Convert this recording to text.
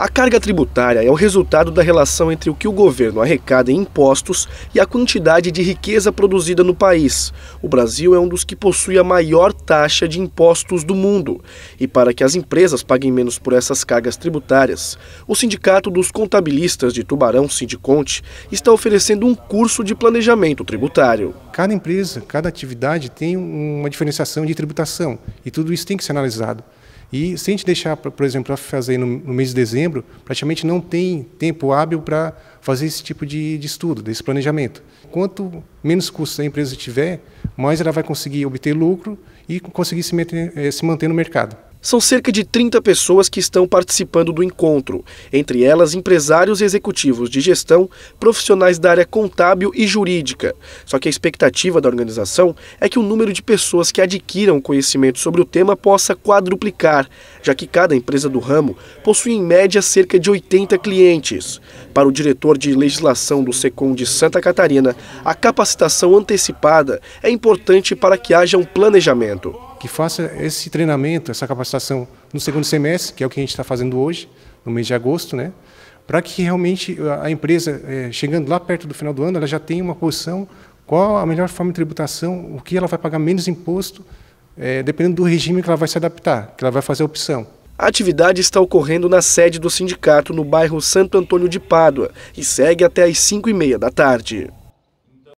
A carga tributária é o resultado da relação entre o que o governo arrecada em impostos e a quantidade de riqueza produzida no país. O Brasil é um dos que possui a maior taxa de impostos do mundo. E para que as empresas paguem menos por essas cargas tributárias, o Sindicato dos Contabilistas de Tubarão, Sindiconte, está oferecendo um curso de planejamento tributário. Cada empresa, cada atividade tem uma diferenciação de tributação e tudo isso tem que ser analisado. E se a gente deixar, por exemplo, para fazer no, no mês de dezembro, praticamente não tem tempo hábil para fazer esse tipo de, de, estudo, desse planejamento. Quanto menos custos a empresa tiver, mais ela vai conseguir obter lucro e conseguir se, meter, eh, se manter no mercado. São cerca de 30 pessoas que estão participando do encontro, entre elas empresários e executivos de gestão, profissionais da área contábil e jurídica. Só que a expectativa da organização é que o número de pessoas que adquiram conhecimento sobre o tema possa quadruplicar, já que cada empresa do ramo possui em média cerca de 80 clientes. Para o diretor de legislação do SECOM de Santa Catarina, a capacitação antecipada é importante para que haja um planejamento que faça esse treinamento, essa capacitação no segundo semestre, que é o que a gente está fazendo hoje, no mês de agosto, né? para que realmente a empresa, é, chegando lá perto do final do ano, ela já tenha uma posição, qual a melhor forma de tributação, o que ela vai pagar menos imposto, é, dependendo do regime que ela vai se adaptar, que ela vai fazer a opção. A atividade está ocorrendo na sede do sindicato no bairro Santo Antônio de Pádua e segue até às 5 e meia da tarde.